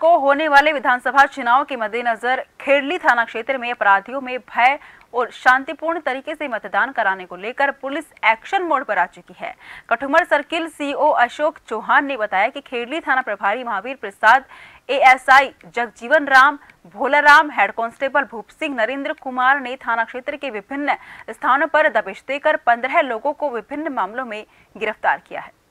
को होने वाले विधानसभा चुनाव के मद्देनजर खेड़ली थाना क्षेत्र में अपराधियों में भय और शांतिपूर्ण तरीके से मतदान कराने को लेकर पुलिस एक्शन मोड पर आ चुकी है कठुमर सर्किल सीओ अशोक चौहान ने बताया कि खेड़ली थाना प्रभारी Mahavir Prasad ASI Jagjivan Ram Bholaram head constable Bhup Singh Narendra Kumar ने थाना क्षेत्र के विभिन्न स्थानों पर दबिश देकर पंद्रह लोगों को विभिन्न मामलों में गिरफ्तार किया है